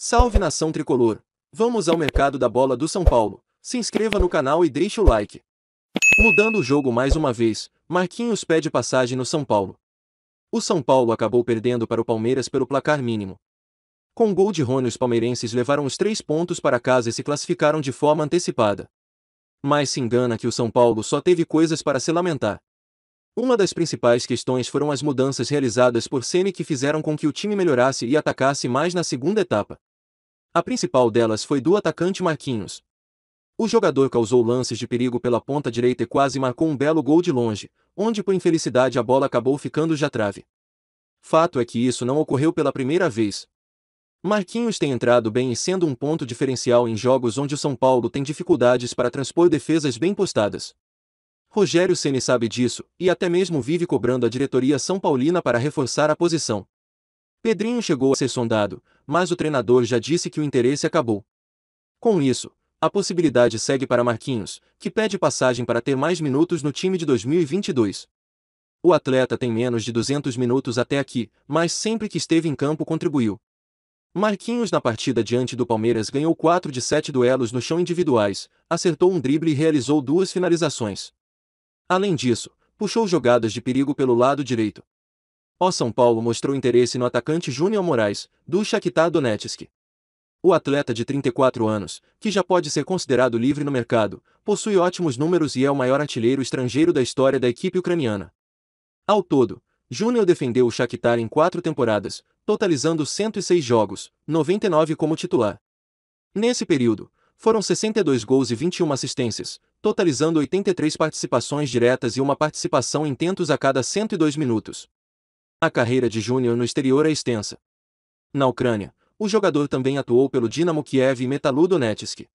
Salve nação tricolor! Vamos ao mercado da bola do São Paulo. Se inscreva no canal e deixe o like. Mudando o jogo mais uma vez, Marquinhos pede passagem no São Paulo. O São Paulo acabou perdendo para o Palmeiras pelo placar mínimo. Com gol de Rony, os palmeirenses levaram os três pontos para casa e se classificaram de forma antecipada. Mas se engana que o São Paulo só teve coisas para se lamentar. Uma das principais questões foram as mudanças realizadas por Ceni que fizeram com que o time melhorasse e atacasse mais na segunda etapa. A principal delas foi do atacante Marquinhos. O jogador causou lances de perigo pela ponta direita e quase marcou um belo gol de longe, onde por infelicidade a bola acabou ficando já trave. Fato é que isso não ocorreu pela primeira vez. Marquinhos tem entrado bem e sendo um ponto diferencial em jogos onde o São Paulo tem dificuldades para transpor defesas bem postadas. Rogério Ceni sabe disso e até mesmo vive cobrando a diretoria São Paulina para reforçar a posição. Pedrinho chegou a ser sondado, mas o treinador já disse que o interesse acabou. Com isso, a possibilidade segue para Marquinhos, que pede passagem para ter mais minutos no time de 2022. O atleta tem menos de 200 minutos até aqui, mas sempre que esteve em campo contribuiu. Marquinhos na partida diante do Palmeiras ganhou 4 de 7 duelos no chão individuais, acertou um drible e realizou duas finalizações. Além disso, puxou jogadas de perigo pelo lado direito. O São Paulo mostrou interesse no atacante Júnior Moraes, do Shakhtar Donetsk. O atleta de 34 anos, que já pode ser considerado livre no mercado, possui ótimos números e é o maior artilheiro estrangeiro da história da equipe ucraniana. Ao todo, Júnior defendeu o Shakhtar em quatro temporadas, totalizando 106 jogos, 99 como titular. Nesse período, foram 62 gols e 21 assistências, totalizando 83 participações diretas e uma participação em tentos a cada 102 minutos. A carreira de Júnior no exterior é extensa. Na Ucrânia, o jogador também atuou pelo Dinamo Kiev e Metalu Donetsk.